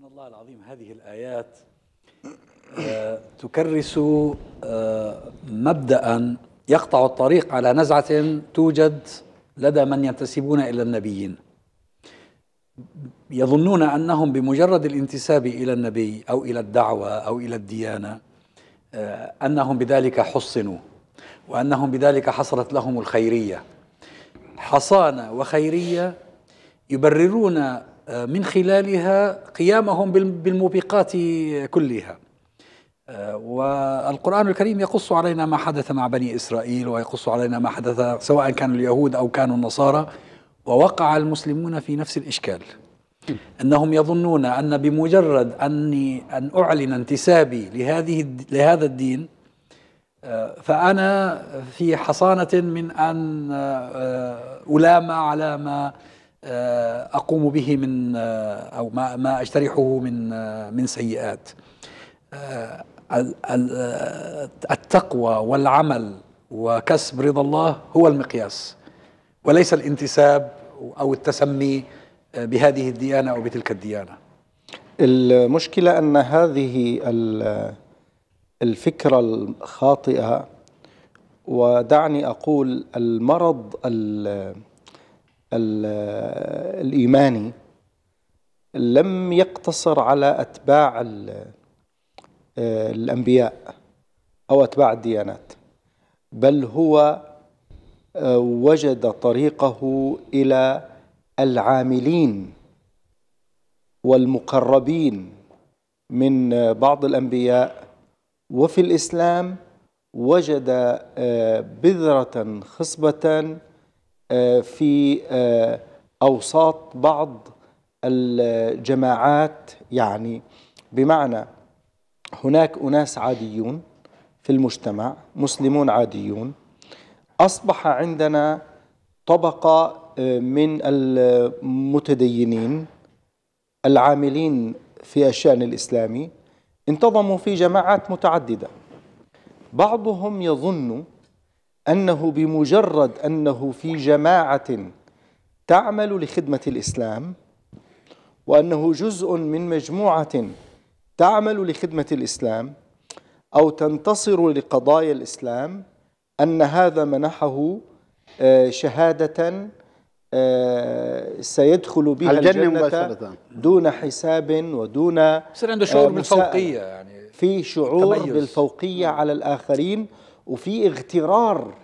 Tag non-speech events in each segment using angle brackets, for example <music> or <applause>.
سبحان الله العظيم هذه الآيات آه، تكرس آه، مبدأ يقطع الطريق على نزعة توجد لدى من ينتسبون إلى النبيين يظنون أنهم بمجرد الانتساب إلى النبي أو إلى الدعوة أو إلى الديانة آه، أنهم بذلك حصنوا وأنهم بذلك حصلت لهم الخيرية حصانة وخيرية يبررون آه، من خلالها قيامهم بالموبقات كلها آه، والقرآن الكريم يقص علينا ما حدث مع بني إسرائيل ويقص علينا ما حدث سواء كانوا اليهود أو كانوا النصارى ووقع المسلمون في نفس الإشكال أنهم يظنون أن بمجرد أني أن أعلن انتسابي لهذه لهذا الدين آه، فأنا في حصانة من أن ألام على ما آه، اقوم به من آه، او ما ما اجترحه من آه، من سيئات التقوى والعمل وكسب رضا الله هو المقياس وليس الانتساب او التسمي بهذه الديانه او بتلك الديانه المشكله ان هذه الفكره الخاطئه ودعني اقول المرض الإيماني لم يقتصر على أتباع الأنبياء أو أتباع الديانات بل هو وجد طريقه إلى العاملين والمقربين من بعض الأنبياء وفي الإسلام وجد آه، بذرة خصبة آه، في آه، أوساط بعض الجماعات يعني بمعنى هناك أناس عاديون في المجتمع مسلمون عاديون أصبح عندنا طبقة آه، من المتدينين العاملين في الشأن الإسلامي انتظموا في جماعات متعددة بعضهم يظن أنه بمجرد أنه في جماعة تعمل لخدمة الإسلام وأنه جزء من مجموعة تعمل لخدمة الإسلام أو تنتصر لقضايا الإسلام أن هذا منحه آه، شهادة آه، سيدخل بها الجنة, الجنة دون حساب ودون يصير عنده آه، شعور بالفوقية يعني في شعور تميز. بالفوقية نعم. على الآخرين وفي اغترار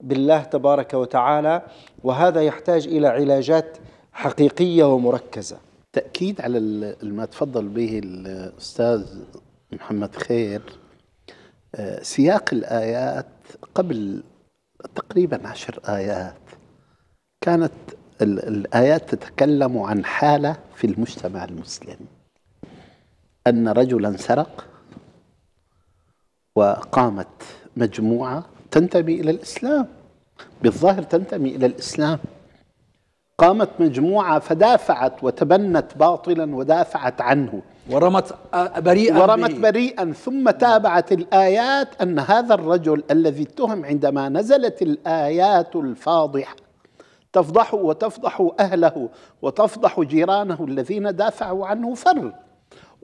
بالله تبارك وتعالى وهذا يحتاج الى علاجات حقيقيه ومركزه. تاكيد على ما تفضل به الاستاذ محمد خير آه، سياق الايات قبل تقريبا عشر ايات كانت الايات تتكلم عن حاله في المجتمع المسلم ان رجلا سرق وقامت مجموعة تنتمي إلى الإسلام بالظاهر تنتمي إلى الإسلام قامت مجموعة فدافعت وتبنت باطلا ودافعت عنه ورمت آه، بريئا ورمت بريئا ثم تابعت الآيات أن هذا الرجل الذي اتهم عندما نزلت الآيات الفاضحة تفضح وتفضح أهله وتفضح جيرانه الذين دافعوا عنه فر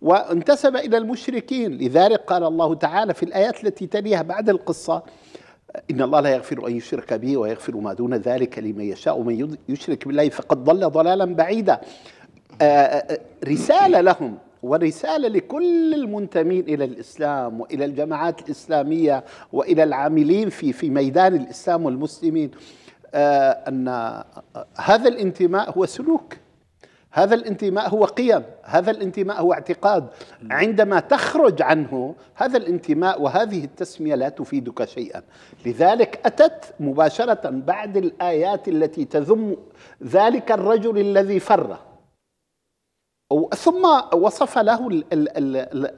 وانتسب إلى المشركين لذلك قال الله تعالى في الآيات التي تليها بعد القصة إن الله لا يغفر أن يشرك به ويغفر ما دون ذلك لمن يشاء ومن يشرك بالله فقد ضل ضلالا بعيدا آه، آه، آه، رسالة لهم ورسالة لكل المنتمين إلى الإسلام وإلى الجماعات الإسلامية وإلى العاملين في في ميدان الإسلام والمسلمين أن هذا الانتماء هو سلوك هذا الانتماء هو قيم هذا الانتماء هو اعتقاد عندما تخرج عنه هذا الانتماء وهذه التسميه لا تفيدك شيئا لذلك اتت مباشره بعد الايات التي تذم ذلك الرجل الذي فر ثم وصف له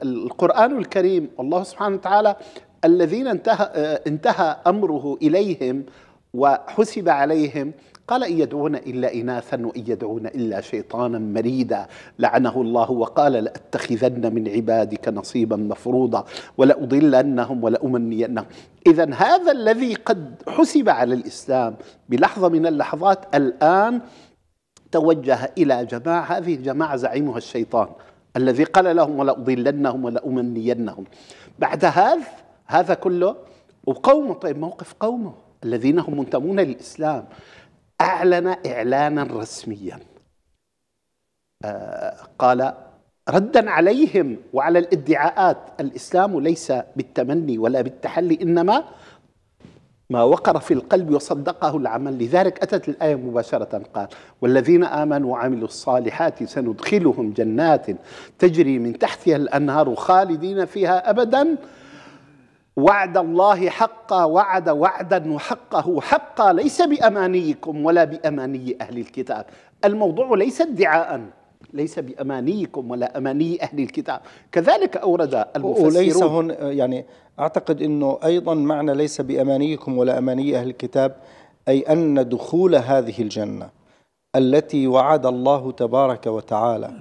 القران الكريم الله سبحانه وتعالى الذين انتهى انتهى امره اليهم وحسب عليهم قال إن يدعون إلا إناثا وإن يدعون إلا شيطانا مريدا لعنه الله وقال لأتخذن من عبادك نصيبا مفروضا ولأضلنهم ولأمنينهم إذا هذا الذي قد حسب على الإسلام بلحظة من اللحظات الآن توجه إلى جماعة هذه الجماعة زعيمها الشيطان الذي قال لهم ولأضلنهم ولأمنينهم بعد هذا هذا كله وقومه طيب موقف قومه الذين هم منتمون للإسلام أعلن إعلانا رسميا آه، قال ردا عليهم وعلى الادعاءات الإسلام ليس بالتمني ولا بالتحلي إنما ما وقر في القلب وصدقه العمل لذلك أتت الآية مباشرة قال والذين آمنوا وعملوا الصالحات سندخلهم جنات تجري من تحتها الأنهار خالدين فيها أبدا وعد الله حقا وعد وعدا وحقه حقا ليس بامانيكم ولا باماني اهل الكتاب الموضوع ليس ادعاء ليس بامانيكم ولا اماني اهل الكتاب كذلك اورد المفسرون وليس هن يعني اعتقد انه ايضا معنى ليس بامانيكم ولا اماني اهل الكتاب اي ان دخول هذه الجنه التي وعد الله تبارك وتعالى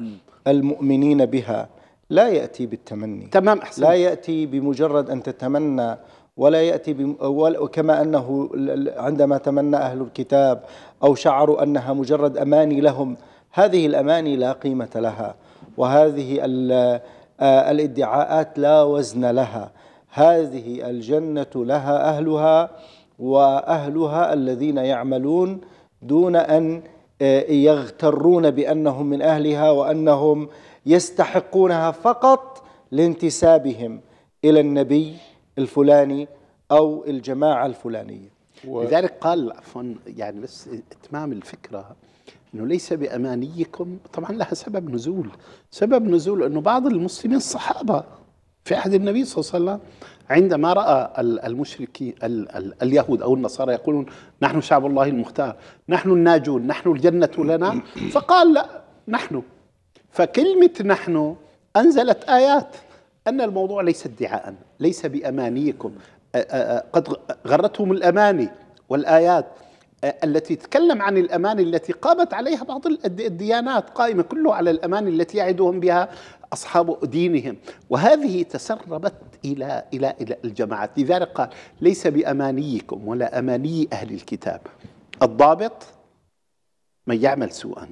المؤمنين بها لا يأتي بالتمني تمام أحسن لا يأتي بمجرد أن تتمنى ولا يأتي بم... وكما أنه عندما تمنى أهل الكتاب أو شعروا أنها مجرد أماني لهم هذه الأماني لا قيمة لها وهذه ال... الادعاءات لا وزن لها هذه الجنة لها أهلها وأهلها الذين يعملون دون أن يغترون بأنهم من أهلها وأنهم يستحقونها فقط لانتسابهم إلى النبي الفلاني أو الجماعة الفلانية و... لذلك قال عفوا يعني بس إتمام الفكرة أنه ليس بأمانيكم طبعا لها سبب نزول سبب نزول أنه بعض المسلمين الصحابة في عهد النبي صلى الله عليه وسلم عندما راى المشركين اليهود او النصارى يقولون نحن شعب الله المختار، نحن الناجون، نحن الجنه لنا، فقال لا نحن فكلمة نحن أنزلت آيات أن الموضوع ليس ادعاء ليس بأمانيكم قد غرتهم الأماني والآيات التي تتكلم عن الأماني التي قامت عليها بعض الديانات قائمة كله على الأماني التي يعدهم بها أصحاب دينهم وهذه تسربت إلى إلى إلى الجماعات لذلك قال ليس بأمانيكم ولا أماني أهل الكتاب الضابط من يعمل سوءا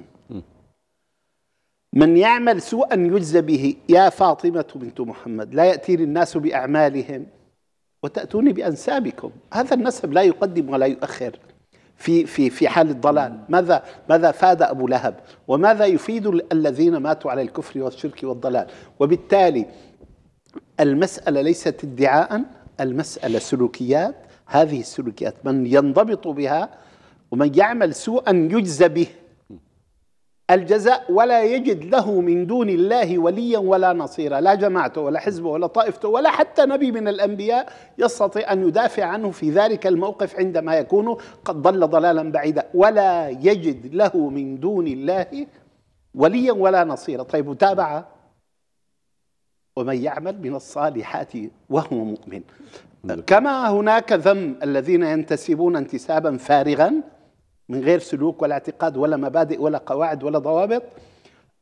من يعمل سوءا يجزى به يا فاطمة بنت محمد لا يأتيني الناس بأعمالهم وتأتوني بأنسابكم هذا النسب لا يقدم ولا يؤخر في في في حال الضلال ماذا ماذا فاد ابو لهب وماذا يفيد الذين ماتوا على الكفر والشرك والضلال وبالتالي المساله ليست ادعاء المساله سلوكيات هذه السلوكيات من ينضبط بها ومن يعمل سوءا يجزى به الجزاء ولا يجد له من دون الله وليا ولا نصيرا لا جماعته ولا حزبه ولا طائفته ولا حتى نبي من الأنبياء يستطيع أن يدافع عنه في ذلك الموقف عندما يكون قد ضل ضلالا بعيدا ولا يجد له من دون الله وليا ولا نصيرا طيب تابع ومن يعمل من الصالحات وهو مؤمن نعم. كما هناك ذم الذين ينتسبون انتسابا فارغا من غير سلوك ولا اعتقاد ولا مبادئ ولا قواعد ولا ضوابط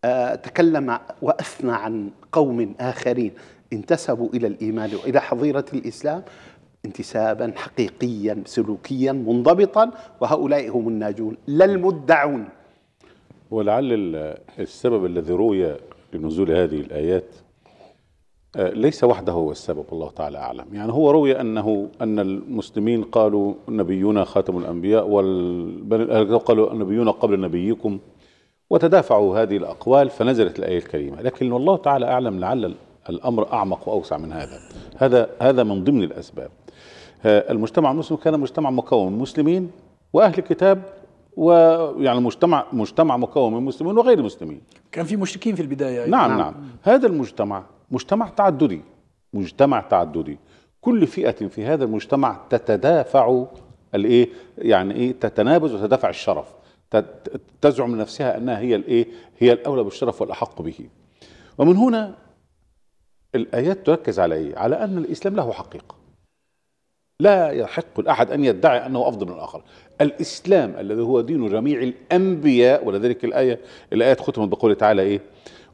آه، تكلم واثنى عن قوم اخرين انتسبوا الى الايمان والى حظيره الاسلام انتسابا حقيقيا سلوكيا منضبطا وهؤلاء هم الناجون لا المدعون ولعل السبب الذي روي لنزول هذه الايات آه، ليس وحده هو السبب والله تعالى أعلم يعني هو روي أنه أن المسلمين قالوا نبينا خاتم الأنبياء قالوا نبينا قبل نبيكم وتدافعوا هذه الأقوال فنزلت الآية الكريمة لكن والله تعالى أعلم لعل الأمر أعمق وأوسع من هذا هذا هذا من ضمن الأسباب آه، المجتمع المسلم كان مجتمع مكون من مسلمين وأهل كتاب ويعني مجتمع مجتمع مكون من مسلمين وغير مسلمين كان في مشركين في البداية أيضا. نعم نعم, نعم. هذا المجتمع مجتمع تعددي مجتمع تعددي كل فئة في هذا المجتمع تتدافع الايه يعني ايه تتنابز وتدافع الشرف تزعم لنفسها انها هي الايه هي الاولى بالشرف والاحق به ومن هنا الايات تركز على ايه على ان الاسلام له حقيقه لا يحق لاحد ان يدعي انه افضل من الاخر الاسلام الذي هو دين جميع الانبياء ولذلك الايه الايات ختمت بقوله تعالى ايه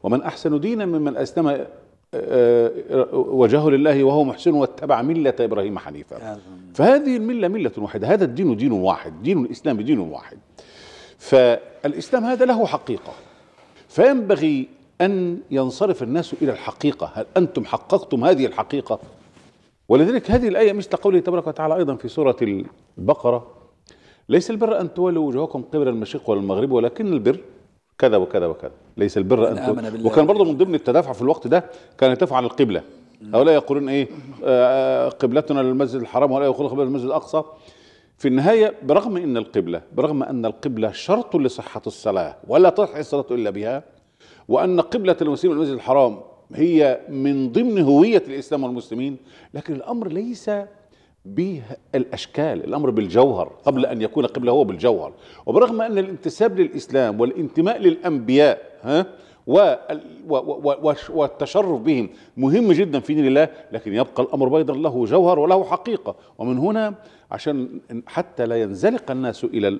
ومن احسن دينا ممن اسلم آه، وجهه لله وهو محسن واتبع ملة إبراهيم حنيفا فهذه الملة ملة واحدة هذا الدين دين واحد دين الإسلام دين واحد فالإسلام هذا له حقيقة فينبغي أن ينصرف الناس إلى الحقيقة هل أنتم حققتم هذه الحقيقة ولذلك هذه الآية مثل قوله تبارك وتعالى أيضا في سورة البقرة ليس البر أن تولوا وجوهكم قبل المشرق والمغرب ولكن البر كذا وكذا وكذا ليس البر ان آمن وكان برضه من ضمن التدافع في الوقت ده كان يدافع عن القبله هؤلاء يقولون ايه آه، آه، قبلتنا للمسجد الحرام ولا يقولون قبلة المسجد الاقصى في النهايه برغم ان القبله برغم ان القبله شرط لصحه الصلاه ولا تصح الصلاه الا بها وان قبله المسلمين للمسجد الحرام هي من ضمن هويه الاسلام والمسلمين لكن الامر ليس بالاشكال الامر بالجوهر قبل ان يكون قبله هو بالجوهر وبرغم ان الانتساب للاسلام والانتماء للانبياء ها والتشرف بهم مهم جدا في دين الله لكن يبقى الامر بيضا له جوهر وله حقيقه ومن هنا عشان حتى لا ينزلق الناس الى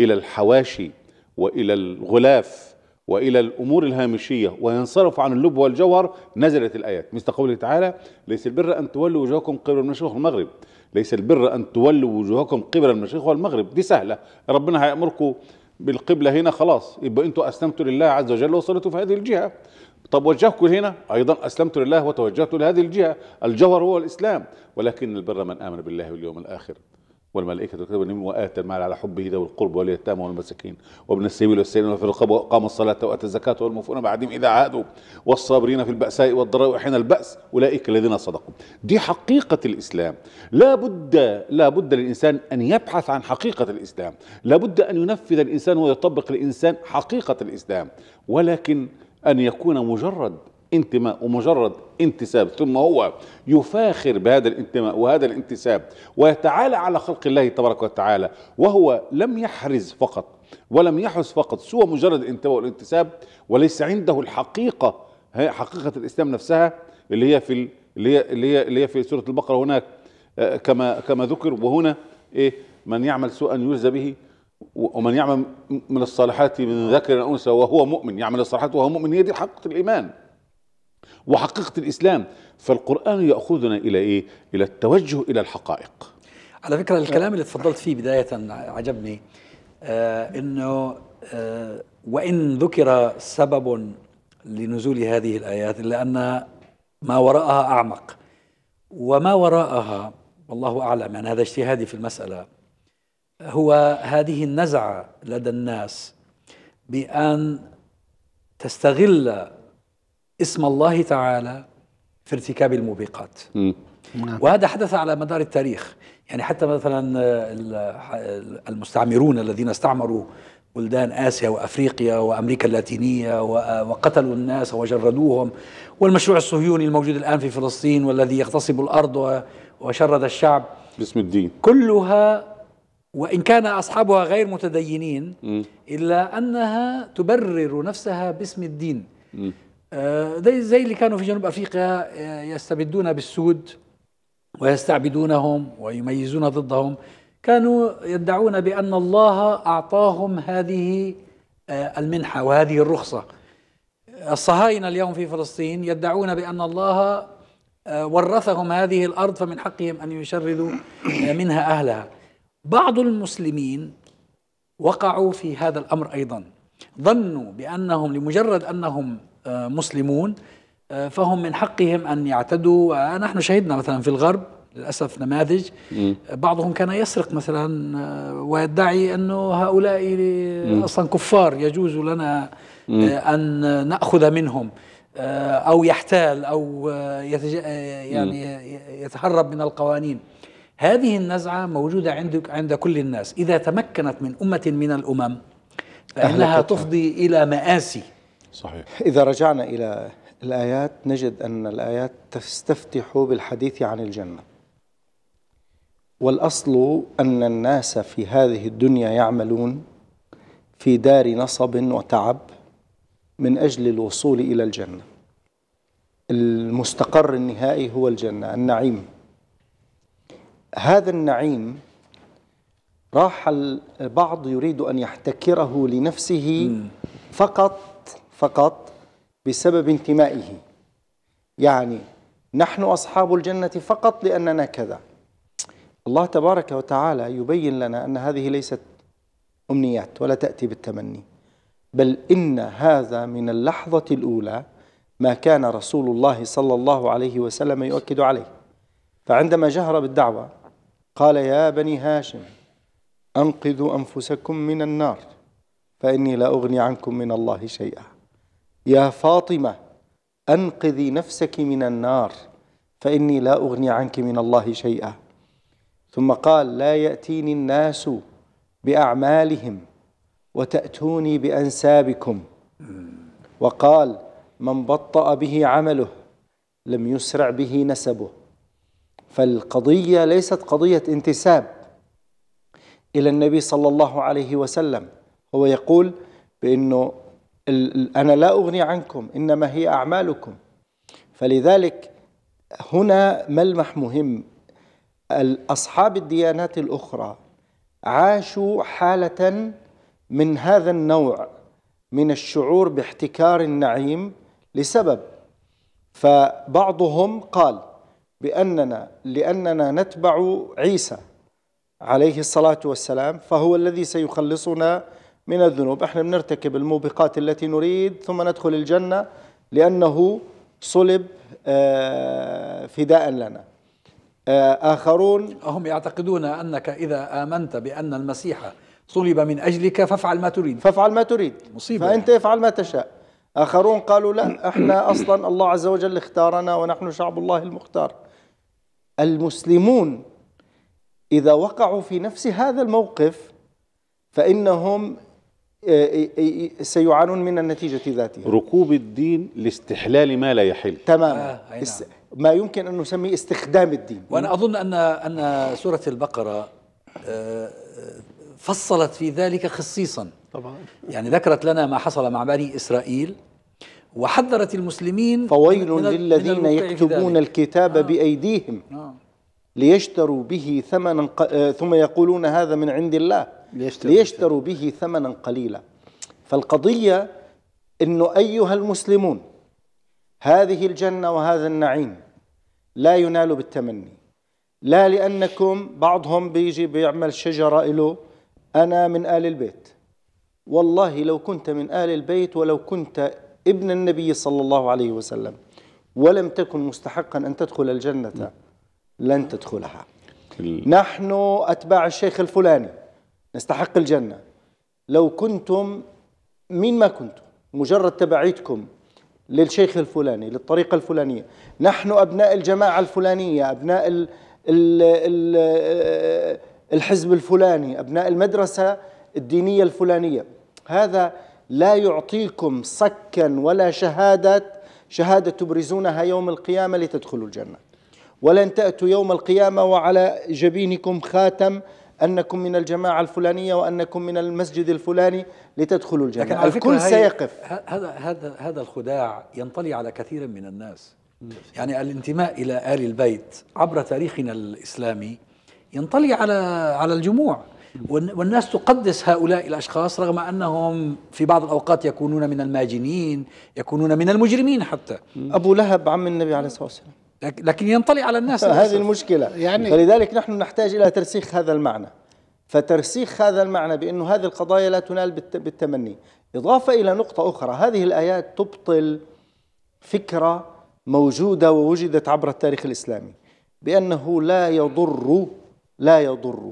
الى الحواشي والى الغلاف وإلى الأمور الهامشية وينصرف عن اللب والجوهر نزلت الآيات مثل قوله تعالى ليس البر أن تولوا وجوهكم قبل المشرق والمغرب ليس البر أن تولوا وجوهكم قبل المشرق والمغرب دي سهلة ربنا هيأمركم بالقبلة هنا خلاص يبقى أنتم أسلمتوا لله عز وجل وصلتوا في هذه الجهة طب وجهكم هنا أيضا أسلمت لله وتوجهت لهذه الجهة الجوهر هو الإسلام ولكن البر من آمن بالله واليوم الآخر والملائكة والكتاب والنبيين وآتى المال على حبه ذوي القرب واليتامى والمساكين وابن السبيل والسائلين وفي الرقاب وأقام الصلاة وآتى الزكاة والموفون بعدهم إذا عادوا والصابرين في البأساء والضراء وحين البأس أولئك الذين صدقوا دي حقيقة الإسلام لا بد لا بد للإنسان أن يبحث عن حقيقة الإسلام لا بد أن ينفذ الإنسان ويطبق الإنسان حقيقة الإسلام ولكن أن يكون مجرد انتماء ومجرد انتساب ثم هو يفاخر بهذا الانتماء وهذا الانتساب ويتعالى على خلق الله تبارك وتعالى وهو لم يحرز فقط ولم يحرز فقط سوى مجرد الانتماء والانتساب وليس عنده الحقيقة هي حقيقة الإسلام نفسها اللي هي في اللي هي اللي هي, اللي هي في سورة البقرة هناك آه، كما كما ذكر وهنا ايه من يعمل سوءا يجزى به ومن يعمل من الصالحات من ذكر أو أنثى وهو مؤمن يعمل الصالحات وهو مؤمن هي دي حقيقة الإيمان وحقيقة الإسلام فالقرآن يأخذنا إلى إيه؟ إلى التوجه إلى الحقائق على فكرة الكلام اللي تفضلت فيه بداية عجبني آه أنه آه وإن ذكر سبب لنزول هذه الآيات إلا أن ما وراءها أعمق وما وراءها والله أعلم يعني هذا اجتهادي في المسألة هو هذه النزعة لدى الناس بأن تستغل اسم الله تعالى في ارتكاب الموبقات نعم. وهذا حدث على مدار التاريخ يعني حتى مثلا المستعمرون الذين استعمروا بلدان آسيا وأفريقيا وأمريكا اللاتينية وقتلوا الناس وجردوهم والمشروع الصهيوني الموجود الآن في فلسطين والذي يغتصب الأرض وشرد الشعب باسم الدين كلها وإن كان أصحابها غير متدينين إلا أنها تبرر نفسها باسم الدين آه، زي اللي كانوا في جنوب افريقيا آه، يستبدون بالسود ويستعبدونهم ويميزون ضدهم كانوا يدعون بان الله اعطاهم هذه آه، المنحه وهذه الرخصه الصهاينه اليوم في فلسطين يدعون بان الله ورثهم هذه الارض فمن حقهم ان يشردوا منها اهلها بعض المسلمين وقعوا في هذا الامر ايضا ظنوا بانهم لمجرد انهم مسلمون آه، فهم من حقهم أن يعتدوا آه، نحن شهدنا مثلا في الغرب للأسف نماذج آه، بعضهم كان يسرق مثلا ويدعي أنه هؤلاء أصلا كفار يجوز لنا أن نأخذ منهم أو يحتال أو يتج... يعني يتهرب من القوانين هذه النزعة موجودة عندك عند كل الناس إذا تمكنت من أمة من الأمم فإنها تفضي إلى مآسي صحيح إذا رجعنا إلى الآيات نجد أن الآيات تستفتح بالحديث عن الجنة والأصل أن الناس في هذه الدنيا يعملون في دار نصب وتعب من أجل الوصول إلى الجنة المستقر النهائي هو الجنة النعيم هذا النعيم راح البعض يريد أن يحتكره لنفسه فقط فقط بسبب انتمائه يعني نحن أصحاب الجنة فقط لأننا كذا الله تبارك وتعالى يبين لنا أن هذه ليست أمنيات ولا تأتي بالتمني بل إن هذا من اللحظة الأولى ما كان رسول الله صلى الله عليه وسلم يؤكد عليه فعندما جهر بالدعوة قال يا بني هاشم أنقذوا أنفسكم من النار فإني لا أغني عنكم من الله شيئا يا فاطمة أنقذي نفسك من النار فإني لا أغني عنك من الله شيئا ثم قال لا يأتيني الناس بأعمالهم وتأتوني بأنسابكم وقال من بطأ به عمله لم يسرع به نسبه فالقضية ليست قضية انتساب إلى النبي صلى الله عليه وسلم هو يقول بأنه أنا لا أغني عنكم إنما هي أعمالكم فلذلك هنا ملمح مهم أصحاب الديانات الأخرى عاشوا حالة من هذا النوع من الشعور باحتكار النعيم لسبب فبعضهم قال بأننا لأننا نتبع عيسى عليه الصلاة والسلام فهو الذي سيخلصنا من الذنوب احنا بنرتكب الموبقات التي نريد ثم ندخل الجنة لأنه صلب آه، فداء لنا آه، آخرون هم يعتقدون أنك إذا آمنت بأن المسيح صلب من أجلك فافعل ما تريد فافعل ما تريد مصيبة فأنت يعني. افعل ما تشاء آخرون قالوا لا احنا أصلا الله عز وجل اختارنا ونحن شعب الله المختار المسلمون إذا وقعوا في نفس هذا الموقف فإنهم سيعانون من النتيجة ذاتها ركوب الدين لاستحلال ما لا يحل تماما آه نعم. ما يمكن أن نسميه استخدام الدين وأنا أظن أن أن سورة البقرة آه، فصلت في ذلك خصيصا طبعا يعني ذكرت لنا ما حصل مع بني إسرائيل وحذرت المسلمين فويل من للذين من يكتبون الكتاب آه. بأيديهم آه. ليشتروا به ثمنا ق... آه، ثم يقولون هذا من عند الله ليشتروا, ليشتروا به ثمنا قليلا فالقضية أنه أيها المسلمون هذه الجنة وهذا النعيم لا ينال بالتمني لا لأنكم بعضهم بيجي بيعمل شجرة له أنا من آل البيت والله لو كنت من آل البيت ولو كنت ابن النبي صلى الله عليه وسلم ولم تكن مستحقا أن تدخل الجنة لن تدخلها نحن أتباع الشيخ الفلاني نستحق الجنة لو كنتم مين ما كنتم مجرد تبعيتكم للشيخ الفلاني للطريقة الفلانية نحن أبناء الجماعة الفلانية أبناء الـ الـ الـ الحزب الفلاني أبناء المدرسة الدينية الفلانية هذا لا يعطيكم صكا ولا شهادة شهادة تبرزونها يوم القيامة لتدخلوا الجنة ولن تأتوا يوم القيامة وعلى جبينكم خاتم انكم من الجماعه الفلانيه وانكم من المسجد الفلاني لتدخلوا الجنة لكن على الكل سيقف هذا هذا هذا الخداع ينطلي على كثير من الناس يعني الانتماء الى ال البيت عبر تاريخنا الاسلامي ينطلي على على الجموع والناس تقدس هؤلاء الاشخاص رغم انهم في بعض الاوقات يكونون من الماجنين يكونون من المجرمين حتى ابو لهب عم النبي عليه الصلاه والسلام لكن ينطلي على الناس <laughs> هذه المشكلة يعني فلذلك نحن نحتاج إلى ترسيخ هذا المعنى فترسيخ هذا المعنى بأنه هذه القضايا لا تنال بالتمني إضافة إلى نقطة أخرى هذه الآيات تبطل فكرة موجودة ووجدت عبر التاريخ الإسلامي بأنه لا يضر لا يضر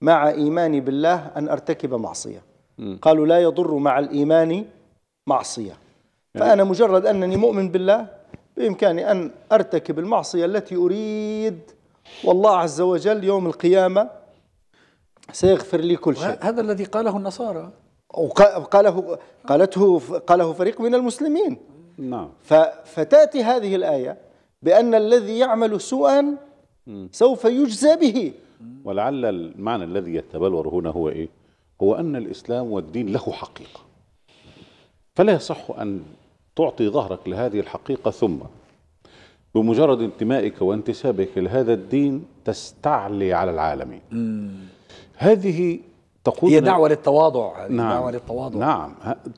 مع إيماني بالله أن أرتكب معصية م. قالوا لا يضر مع الإيمان معصية يعني فأنا مجرد أنني مؤمن بالله بإمكاني أن أرتكب المعصية التي أريد والله عز وجل يوم القيامة سيغفر لي كل شيء هذا الذي قاله النصارى وقاله قالته قاله فريق من المسلمين نعم فتأتي هذه الآية بأن الذي يعمل سوءا سوف يجزى به ولعل المعنى الذي يتبلور هنا هو إيه هو أن الإسلام والدين له حقيقة فلا يصح أن تعطي ظهرك لهذه الحقيقة ثم بمجرد انتمائك وانتسابك لهذا الدين تستعلي على العالمين هذه تقول هي دعوة للتواضع نعم دعوة للتواضع نعم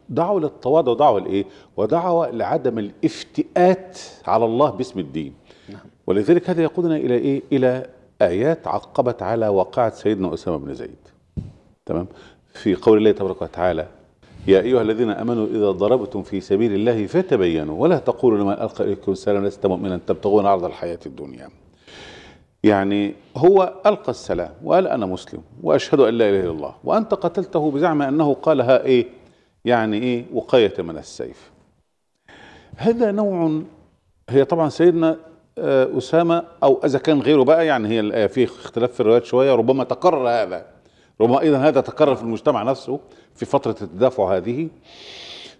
دعوة للتواضع ودعوة لإيه؟ ودعوة لعدم الافتئات على الله باسم الدين نعم. ولذلك هذا يقودنا إلى إيه؟ إلى آيات عقبت على واقعة سيدنا أسامة بن زيد تمام في قول الله تبارك وتعالى يا أيها الذين آمنوا إذا ضربتم في سبيل الله فتبينوا ولا تقولوا لمن ألقى إليكم السلام لست مؤمنا تبتغون عرض الحياة الدنيا يعني هو ألقى السلام وقال أنا مسلم وأشهد أن لا إله إلا الله وأنت قتلته بزعم أنه قالها إيه يعني إيه وقاية من السيف هذا نوع هي طبعا سيدنا آه، أسامة أو إذا كان غيره بقى يعني هي في اختلاف في الروايات شوية ربما تكرر هذا ربما اذا هذا تكرر في المجتمع نفسه في فتره التدافع هذه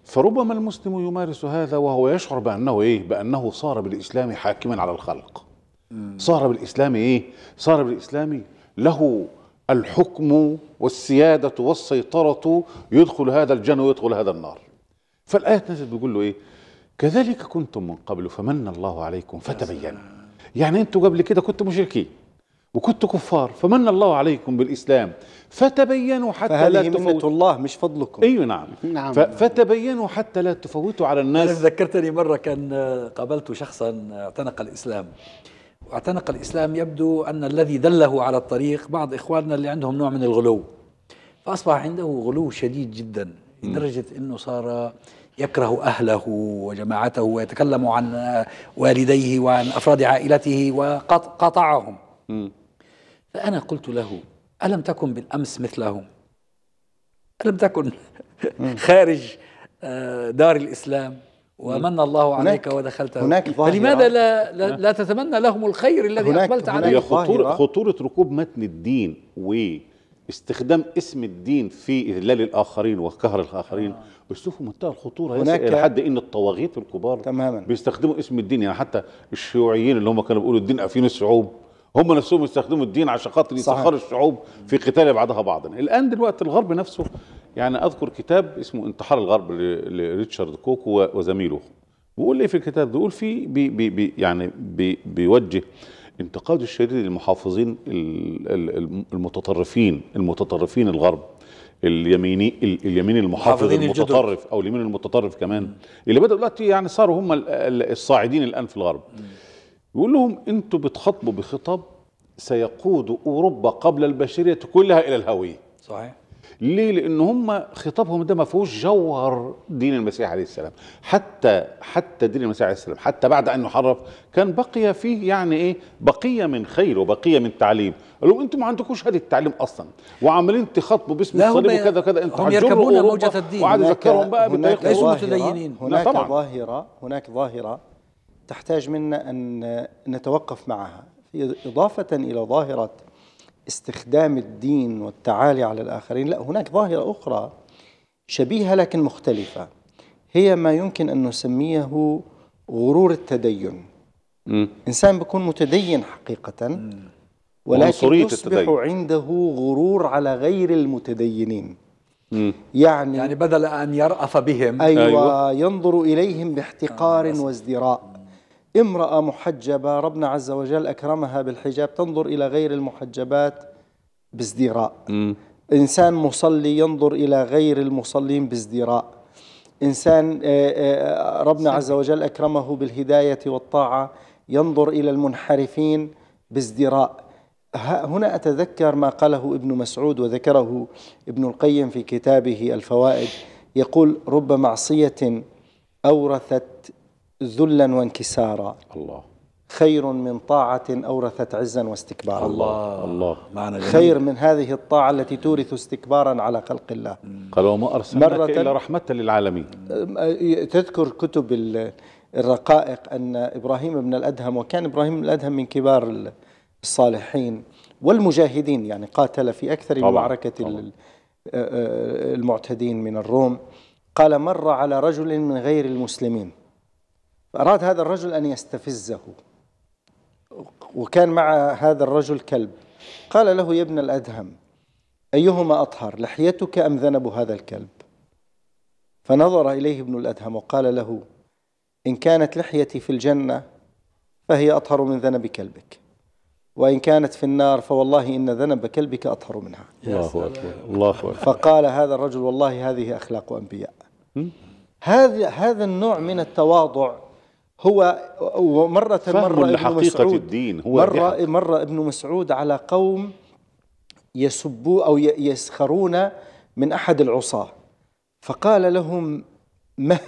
فربما المسلم يمارس هذا وهو يشعر بانه ايه بانه صار بالاسلام حاكما على الخلق صار بالاسلام ايه صار بالاسلام له الحكم والسياده والسيطره يدخل هذا الجنه ويدخل هذا النار فالايه نزلت بتقول له ايه كذلك كنتم من قبل فمن الله عليكم فتبينوا يعني انتوا قبل كده كنتم مشركين وكنت كفار فمن الله عليكم بالإسلام فتبينوا حتى لا تفوتوا الله مش فضلكم ايوه نعم, نعم فتبينوا حتى لا تفوتوا على الناس ذكرتني مرة كان آه، قابلت شخصا آه، اعتنق الإسلام واعتنق الإسلام يبدو أن الذي دله على الطريق بعض إخواننا اللي عندهم نوع من الغلو فأصبح عنده غلو شديد جدا لدرجة أنه صار يكره أهله وجماعته ويتكلم عن آه، والديه وعن أفراد عائلته وقاطعهم فأنا قلت له ألم تكن بالأمس مثلهم ألم تكن خارج آه، دار الإسلام ومن الله عليك ودخلت هناك فلماذا لا, لا, نعم. لا تتمنى لهم الخير الذي اقبلت عليه خطورة, خطورة ركوب متن الدين واستخدام اسم الدين في اذلال الاخرين وقهر الاخرين آه. منتهى الخطوره هناك الى حد ان الطواغيت الكبار تماما بيستخدموا اسم الدين يعني حتى الشيوعيين اللي هم كانوا بيقولوا الدين افين الشعوب هم نفسهم يستخدموا الدين عشان خاطر يسخروا الشعوب في قتال بعضها بعضا الان دلوقتي الغرب نفسه يعني اذكر كتاب اسمه انتحار الغرب لريتشارد كوكو وزميله بيقول ايه في الكتاب بيقول فيه بي بي بي يعني بي بيوجه انتقاد الشديد للمحافظين المتطرفين المتطرفين الغرب اليميني اليمين المحافظ المتطرف او اليمين المتطرف كمان اللي بدأوا دلوقتي يعني صاروا هم الصاعدين الان في الغرب يقول لهم انتوا بتخاطبوا بخطاب سيقود اوروبا قبل البشريه كلها الى الهويه صحيح ليه لان هم خطابهم ده ما فيهوش جوهر دين المسيح عليه السلام حتى حتى دين المسيح عليه السلام حتى بعد ان حرف كان بقي فيه يعني ايه بقيه من خير وبقيه من تعليم قال لهم انتم ما عندكوش هذه التعليم اصلا وعمالين تخاطبوا باسم الصليب وكذا كذا انتوا هم يركبون موجه الدين وعاد يذكرهم بقى بالتاريخ هناك ظاهره هناك ظاهره تحتاج منا أن نتوقف معها إضافة إلى ظاهرة استخدام الدين والتعالي على الآخرين لا هناك ظاهرة أخرى شبيهة لكن مختلفة هي ما يمكن أن نسميه غرور التدين م. إنسان بيكون متدين حقيقة ولكن يصبح التدين. عنده غرور على غير المتدينين يعني يعني بدل أن يرأف بهم أيوة, أيوة ينظر إليهم باحتقار آه، وازدراء امرأة محجبة ربنا عز وجل أكرمها بالحجاب تنظر إلى غير المحجبات بازدراء إنسان مصلي ينظر إلى غير المصلين بازدراء إنسان آه، آه، ربنا عز وجل أكرمه بالهداية والطاعة ينظر إلى المنحرفين بازدراء هنا أتذكر ما قاله ابن مسعود وذكره ابن القيم في كتابه الفوائد يقول رب معصية أورثت ذلا وانكسارا الله خير من طاعة أورثت عزا واستكبارا الله الله معنى جميل. خير من هذه الطاعة التي تورث استكبارا على خلق الله قال وما أرسلناك إلا رحمة للعالمين تذكر كتب الرقائق أن إبراهيم بن الأدهم وكان إبراهيم بن الأدهم من كبار الصالحين والمجاهدين يعني قاتل في أكثر طبعا. معركة طبعا. المعتدين من الروم قال مر على رجل من غير المسلمين فأراد هذا الرجل أن يستفزه وكان مع هذا الرجل كلب قال له يا ابن الأدهم أيهما أطهر لحيتك أم ذنب هذا الكلب فنظر إليه ابن الأدهم وقال له إن كانت لحيتي في الجنة فهي أطهر من ذنب كلبك وإن كانت في النار فوالله إن ذنب كلبك أطهر منها الله أكبر الله أكبر فقال هذا الرجل والله هذه أخلاق أنبياء هذا هذا النوع من التواضع هو ومرة مرة ابن لحقيقة مسعود الدين هو مرة مرة ابن مسعود على قوم يسبوا أو يسخرون من أحد العصاة فقال لهم ما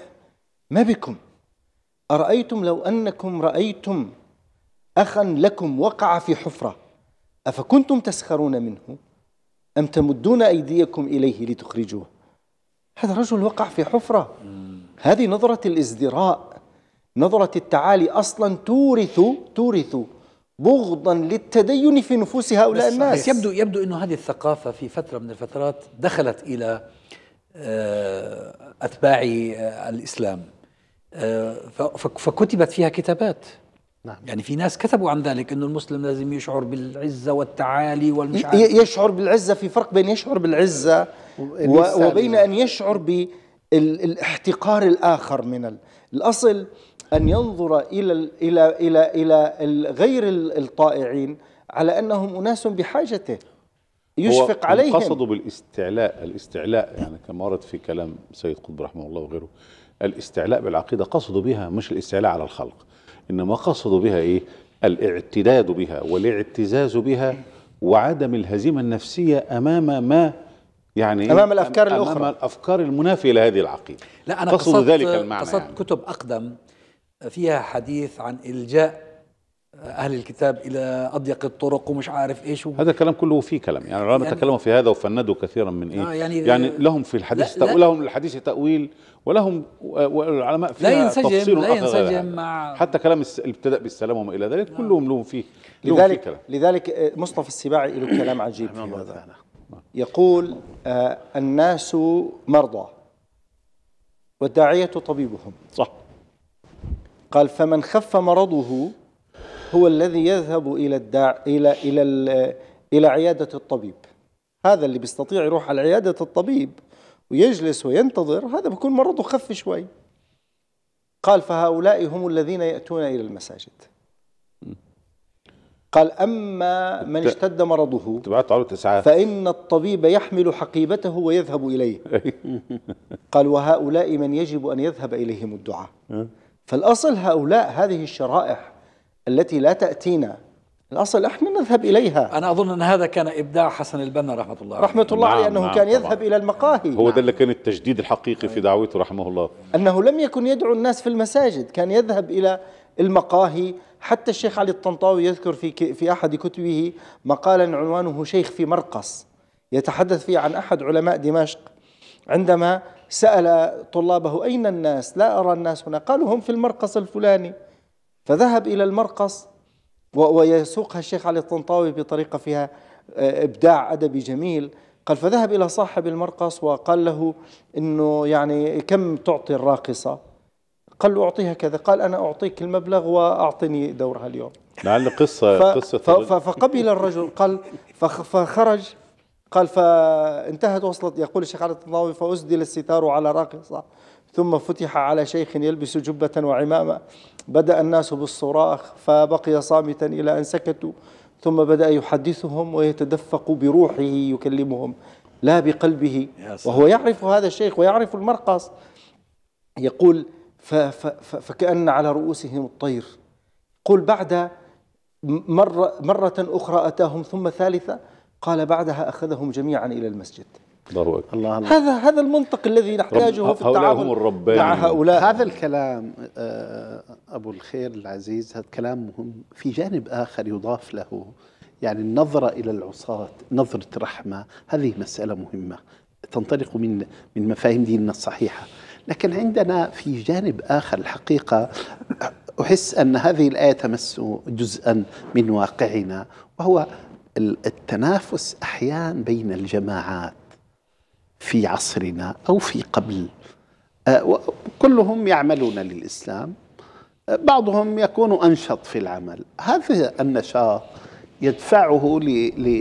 ما بكم أرأيتم لو أنكم رأيتم أخا لكم وقع في حفرة أفكنتم تسخرون منه أم تمدون أيديكم إليه لتخرجوه هذا رجل وقع في حفرة هذه نظرة الازدراء نظرة التعالي أصلا تورث تورث بغضا للتدين في نفوس هؤلاء الناس بس يبدو يبدو انه هذه الثقافه في فتره من الفترات دخلت الى آه، اتباع آه، الاسلام آه، فكتبت فيها كتابات نعم. يعني في ناس كتبوا عن ذلك انه المسلم لازم يشعر بالعزه والتعالي والمش يشعر بالعزه في فرق بين يشعر بالعزه وبين ان يشعر بالاحتقار الاخر من الاصل أن ينظر إلى إلى إلى إلى غير الطائعين على أنهم أناس بحاجته يشفق عليهم قصدوا بالاستعلاء الاستعلاء يعني كما ورد في كلام سيد قطب رحمه الله وغيره الاستعلاء بالعقيدة قصدوا بها مش الاستعلاء على الخلق إنما قصدوا بها إيه الاعتداد بها والاعتزاز بها وعدم الهزيمة النفسية أمام ما يعني امام الافكار أمام الاخرى امام الافكار المنافيه لهذه العقيده لا انا قصد ذلك المعنى قصدت يعني. كتب اقدم فيها حديث عن الجاء اهل الكتاب الى اضيق الطرق ومش عارف ايش و... هذا الكلام كله فيه كلام يعني العلماء يعني تكلموا في هذا وفندوا كثيرا من ايه آه يعني, يعني لهم في الحديث لا تأويل لهم الحديث تاويل ولهم والعلماء فيها لا ينسجم تفصيل لا ينسجم مع حتى كلام ابتدا بالسلام وما الى ذلك آه. كلهم لهم فيه لهم لذلك فيه كلام لذلك آه، مصطفى السباعي له كلام عجيب في هذا يقول آه الناس مرضى والداعية طبيبهم صح قال فمن خف مرضه هو الذي يذهب الى الداع الى الى الى عياده الطبيب هذا اللي بيستطيع يروح على عياده الطبيب ويجلس وينتظر هذا بيكون مرضه خف شوي قال فهؤلاء هم الذين ياتون الى المساجد قال أما من اشتد مرضه فإن الطبيب يحمل حقيبته ويذهب إليه <laughs> قال وهؤلاء من يجب أن يذهب إليهم الدعاء فالأصل هؤلاء هذه الشرائح التي لا تأتينا الأصل احنا نذهب إليها أنا أظن أن هذا كان إبداع حسن البنا رحمة الله عليه رحمة الله عليه نعم، أنه نعم كان يذهب طبعا. إلى المقاهي هو ده نعم. اللي كان التجديد الحقيقي في دعوته رحمه الله أنه لم يكن يدعو الناس في المساجد كان يذهب إلى المقاهي حتى الشيخ علي الطنطاوي يذكر في في أحد كتبه مقالا عنوانه شيخ في مرقص يتحدث فيه عن أحد علماء دمشق عندما سأل طلابه أين الناس لا أرى الناس هنا قالوا هم في المرقص الفلاني فذهب إلى المرقص ويسوقها الشيخ علي الطنطاوي بطريقة فيها آه، إبداع أدبي جميل قال فذهب إلى صاحب المرقص وقال له أنه يعني كم تعطي الراقصة قال له أعطيها كذا قال أنا أعطيك المبلغ وأعطني دورها اليوم مع قصة, ف... قصة فقبل الرجل قال فخرج قال فانتهت وصلت يقول الشيخ علي الطنطاوي فأسدل الستار على راقصة ثم فتح على شيخ يلبس جبة وعمامة بدأ الناس بالصراخ فبقي صامتا إلى أن سكتوا ثم بدأ يحدثهم ويتدفق بروحه يكلمهم لا بقلبه وهو يعرف هذا الشيخ ويعرف المرقص يقول فكأن على رؤوسهم الطير قل بعد مرة, مرة أخرى أتاهم ثم ثالثة قال بعدها أخذهم جميعا إلى المسجد الله الله هذا هذا المنطق الذي نحتاجه في التعامل هم الرباني مع هؤلاء هذا الكلام آه، أبو الخير العزيز هذا كلام مهم في جانب آخر يضاف له يعني النظرة إلى العصاة نظرة رحمة هذه مسألة مهمة تنطلق من من مفاهيم ديننا الصحيحة لكن عندنا في جانب آخر الحقيقة أحس أن هذه الآية تمس جزءا من واقعنا وهو التنافس أحيان بين الجماعات في عصرنا أو في قبل أه، كلهم يعملون للإسلام أه، بعضهم يكون أنشط في العمل هذا النشاط يدفعه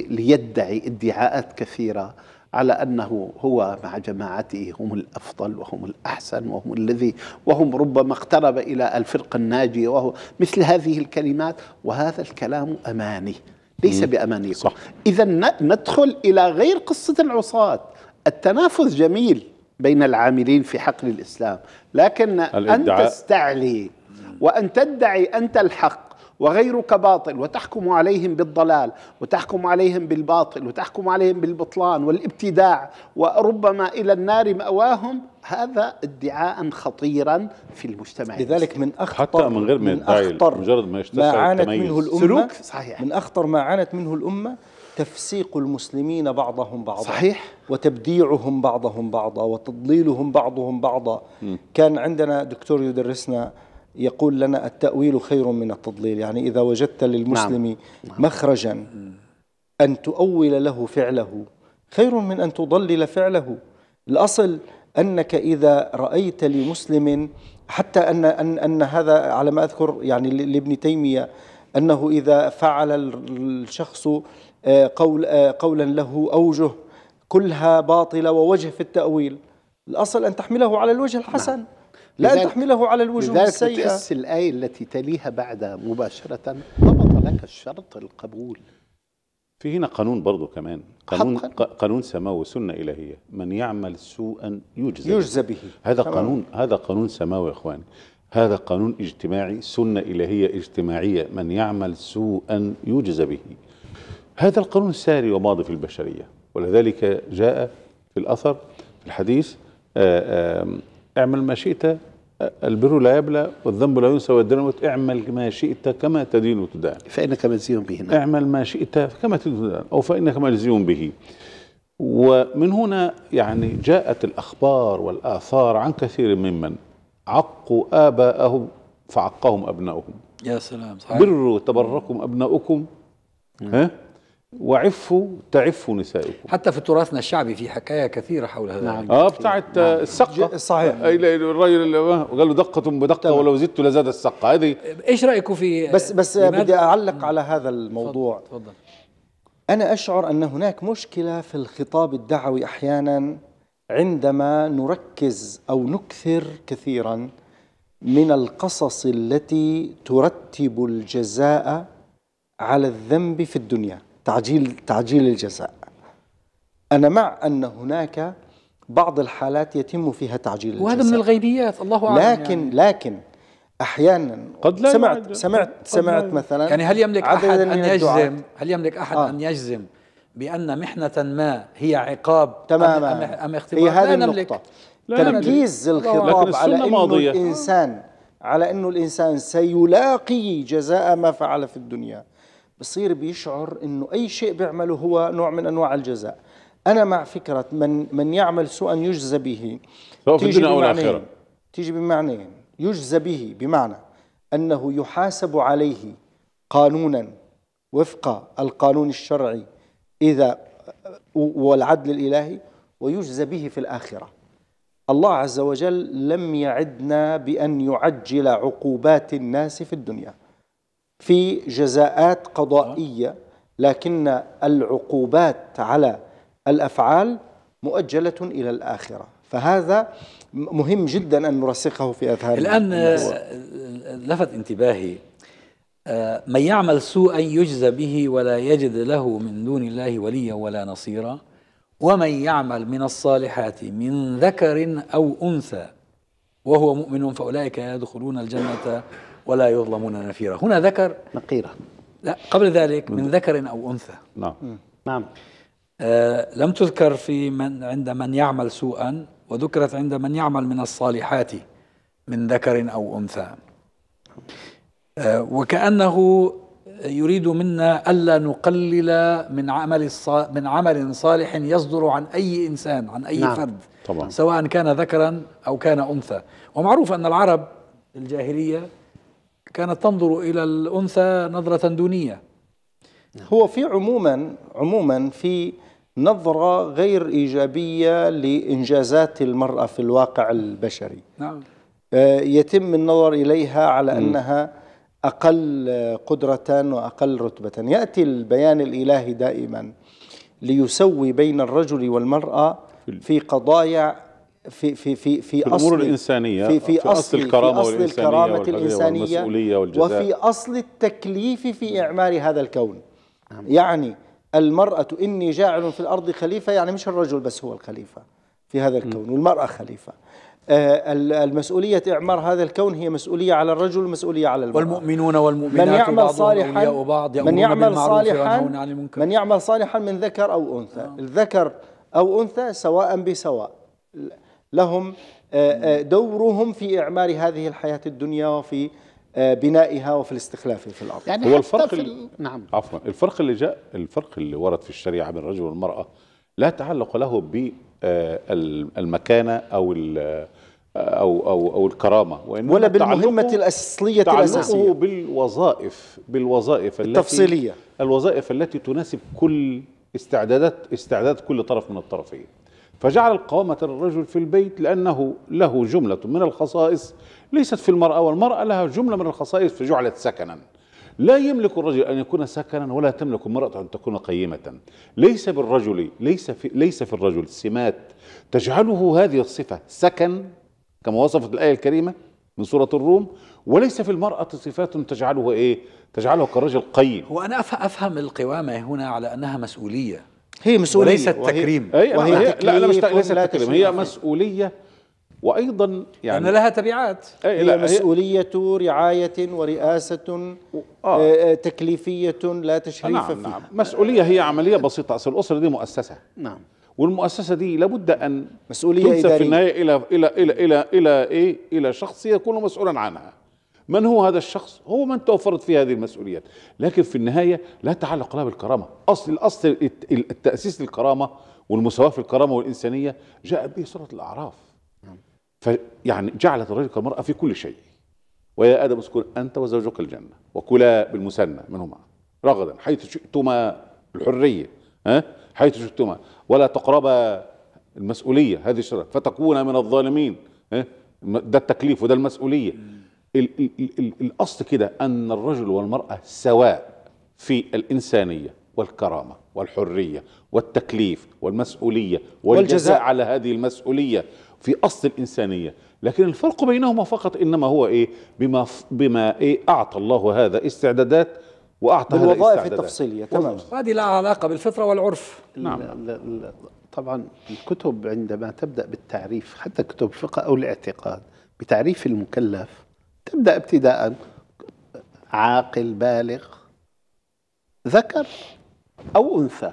ليدعي ادعاءات كثيرة على أنه هو مع جماعته هم الأفضل وهم الأحسن وهم الذي وهم ربما اقترب إلى الفرقة الناجية وهو مثل هذه الكلمات وهذا الكلام أماني ليس بأمانيكم إذا ندخل إلى غير قصة العصاة التنافس جميل بين العاملين في حقل الإسلام لكن الادعاء. أن تستعلي وأن تدعي أنت الحق وغيرك باطل وتحكم عليهم بالضلال وتحكم عليهم بالباطل وتحكم عليهم بالبطلان والابتداع وربما إلى النار مأواهم هذا ادعاء خطيرا في المجتمع لذلك من أخطر حتى من غير من أخطر مجرد ما, ما عانت منه الأمة سلوك صحيح من أخطر ما عانت منه الأمة تفسيق المسلمين بعضهم بعضا صحيح وتبديعهم بعضهم بعضا وتضليلهم بعضهم بعضا كان عندنا دكتور يدرسنا يقول لنا التأويل خير من التضليل يعني إذا وجدت للمسلم نعم. مخرجا أن تؤول له فعله خير من أن تضلل فعله الأصل أنك إذا رأيت لمسلم حتى أن, أن, أن هذا على ما أذكر يعني لابن تيمية أنه إذا فعل الشخص آه، قول آه، قولا له أوجه كلها باطلة ووجه في التأويل الأصل أن تحمله على الوجه الحسن نعم. لا تحمله على الوجوه السيئة تحس الآية التي تليها بعد مباشرة ضبط لك الشرط القبول في هنا قانون برضه كمان قانون حقاً. قانون سماوي وسنه الهيه من يعمل سوءا يجزى يجزى به هذا تمام. قانون هذا قانون سماوي يا اخواني هذا قانون اجتماعي سنه الهيه اجتماعيه من يعمل سوءا يجزى به هذا القانون ساري وماضي في البشريه ولذلك جاء في الاثر في الحديث آآ آه، آآ اعمل ما شئت البر لا يبلى والذنب لا ينسى والدين اعمل ما شئت كما تدين وتدان فإنك مجزي به نعم. اعمل ما شئت كما تدين وتدان أو فإنك مجزي به ومن هنا يعني جاءت الأخبار والآثار عن كثير ممن عقوا آباءهم فعقهم أبنائهم يا سلام صحيح بروا تبركم أبنائكم نعم. ها وعفوا تعف نسائكم حتى في تراثنا الشعبي في حكاية كثيرة حول هذا نعم. اه بتاعت نعم. السقة صحيح الرجل قال له دقة بدقة ولو زدت لزاد السقة هذه ايش رأيكم في بس بس بدي أعلق على هذا الموضوع تفضل, تفضل. أنا أشعر أن هناك مشكلة في الخطاب الدعوي أحيانا عندما نركز أو نكثر كثيرا من القصص التي ترتب الجزاء على الذنب في الدنيا تعجيل تعجيل الجزاء أنا مع أن هناك بعض الحالات يتم فيها تعجيل الجزاء وهذا من الغيبيات الله أعلم لكن يعني. لكن احيانا قد لا سمعت يعد. سمعت قد سمعت لا مثلا يعني هل يملك احد ان يجزم هل يملك احد آه. ان يجزم بان محنه ما هي عقاب تماما ام, أم اختبار هي هذه لا النقطه لا تركيز الخطاب على انه ماضية. الانسان على انه الانسان سيلاقي جزاء ما فعل في الدنيا بصير بيشعر انه اي شيء بيعمله هو نوع من انواع الجزاء انا مع فكره من من يعمل سوءا يجزى به سواء في الدنيا او الاخره تيجي بمعنيين يجزى به بمعنى انه يحاسب عليه قانونا وفق القانون الشرعي اذا والعدل الالهي ويجزى به في الاخره الله عز وجل لم يعدنا بان يعجل عقوبات الناس في الدنيا في جزاءات قضائية لكن العقوبات على الأفعال مؤجلة إلى الآخرة فهذا مهم جدا أن نرسخه في اذهاننا الآن آه، لفت انتباهي آه، من يعمل سوءا يجزى به ولا يجد له من دون الله وليا ولا نصيرا ومن يعمل من الصالحات من ذكر أو أنثى وهو مؤمن فأولئك يدخلون الجنة ولا يظلمون نفيرا هنا ذكر نقيرة لا قبل ذلك من ذكر أو أنثى نعم نعم آه لم تذكر في من عند من يعمل سوءا وذكرت عند من يعمل من الصالحات من ذكر أو أنثى آه وكأنه يريد منا ألا نقلل من عمل من عمل صالح يصدر عن أي إنسان عن أي نعم. فرد طبعا. سواء كان ذكرا أو كان أنثى ومعروف أن العرب الجاهلية كانت تنظر إلى الأنثى نظرة دونية نعم. هو في عموما عموما في نظرة غير إيجابية لإنجازات المرأة في الواقع البشري نعم. آه، يتم النظر إليها على أنها أقل قدرة وأقل رتبة يأتي البيان الإلهي دائما ليسوي بين الرجل والمرأة في قضايا في في في في, في الامور الانسانيه في, في, في اصل, أصل الكرامه في أصل والإنسانية الكرامه الانسانيه والمسؤوليه والجزاء وفي اصل التكليف في اعمار هذا الكون يعني المراه اني جاعل في الارض خليفه يعني مش الرجل بس هو الخليفه في هذا الكون والمراه خليفه آه، المسؤولية إعمار هذا الكون هي مسؤولية على الرجل ومسؤولية على المرأة والمؤمنون والمؤمنات من يعمل صالحا بعض من يعمل صالحا من يعمل صالحا من ذكر أو أنثى آه. الذكر أو أنثى سواء بسواء لهم آه، آه، دورهم في إعمار هذه الحياة الدنيا وفي آه، بنائها وفي الاستخلاف في الارض يعني هو الفرق ال... نعم عفوا الفرق اللي جاء الفرق اللي ورد في الشريعه بين الرجل والمراه لا تعلق له بالمكانه او او او او الكرامه وإنما ولا بالمهمه الاصليه الاساسيه بالوظائف بالوظائف التفصيليه التي الوظائف التي تناسب كل استعدادات استعداد كل طرف من الطرفين فجعل القوامة الرجل في البيت لأنه له جملة من الخصائص ليست في المرأة والمرأة لها جملة من الخصائص فجعلت سكنا لا يملك الرجل أن يكون سكنا ولا تملك المرأة أن تكون قيمة ليس بالرجل ليس في, ليس في الرجل سمات تجعله هذه الصفة سكن كما وصفت الآية الكريمة من سورة الروم وليس في المرأة صفات تجعله إيه تجعله كرجل قيم وأنا أفهم القوامة هنا على أنها مسؤولية هي مسؤوليه وليست تكريم وهي, وهي, وهي لا لا انا مش ليست تكريم هي مسؤوليه وايضا يعني أن لها تبعات هي لا مسؤوليه رعايه ورئاسه آه،, آه. آه تكليفيه لا تشريف نعم فيها نعم مسؤوليه هي عمليه بسيطه اصل الاسره دي مؤسسه نعم والمؤسسه دي لابد ان مسؤوليه تنسب في النهايه الى الى الى الى الى ايه الى شخص يكون مسؤولا عنها من هو هذا الشخص هو من توفرت فيه هذه المسؤوليات لكن في النهاية لا تعلق لها بالكرامة أصل الأصل التأسيس للكرامة والمساواة في الكرامة والإنسانية جاء به سورة الأعراف فيعني جعلت الرجل كالمرأة في كل شيء ويا آدم اسكن أنت وزوجك الجنة وكلا بالمثنى منهما رغدا حيث شئتما الحرية ها حيث شئتما ولا تقربا المسؤولية هذه الشرف فتكونا من الظالمين ها ده التكليف وده المسؤولية الأصل كده أن الرجل والمرأة سواء في الإنسانية والكرامة والحرية والتكليف والمسؤولية والجزاء على هذه المسؤولية في أصل الإنسانية لكن الفرق بينهما فقط إنما هو إيه بما, بما إيه أعطى الله هذا استعدادات وأعطى هذا الوظائف التفصيلية تمام هذه لها علاقة بالفطرة والعرف نعم لا لا طبعا الكتب عندما تبدأ بالتعريف حتى كتب الفقه أو الاعتقاد بتعريف المكلف تبدأ ابتداء عاقل بالغ ذكر أو أنثى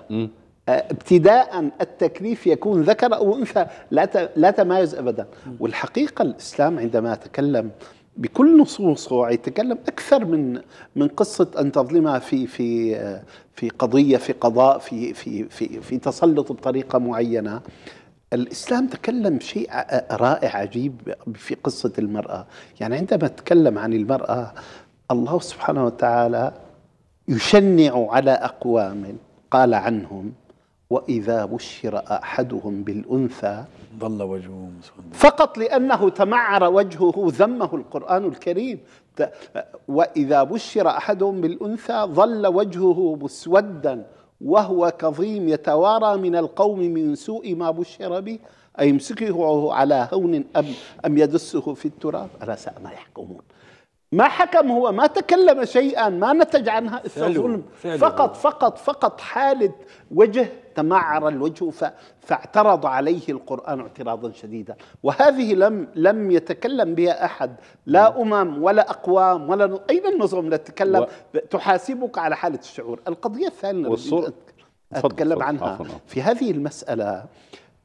آه، ابتداء التكليف يكون ذكر أو أنثى لا لا تمايز أبدا والحقيقة الإسلام عندما تكلم بكل نصوصه يتكلم اكثر من من قصه ان تظلمها في في آه، في قضيه في قضاء في في في في تسلط بطريقه معينه الإسلام تكلم شيء رائع عجيب في قصة المرأة يعني عندما تكلم عن المرأة الله سبحانه وتعالى يشنع على أقوام قال عنهم وإذا بشر أحدهم بالأنثى ظل وجهه مسودا فقط لأنه تمعر وجهه ذمه القرآن الكريم وإذا بشر أحدهم بالأنثى ظل وجهه مسودا وهو كظيم يتوارى من القوم من سوء ما بشر به أيمسكه على هون أم, أم يدسه في التراب ألا ساء ما يحكمون ما حكم هو ما تكلم شيئا ما نتج عنها الظلم فقط فقط فقط حالة وجه تمعر الوجه فاعترض عليه القرآن اعتراضا شديدا وهذه لم لم يتكلم بها أحد لا نعم. أمم ولا أقوام ولا أين النظم تتكلم و... تحاسبك على حالة الشعور القضية الثانية والصور... أتكلم عنها عفنا. في هذه المسألة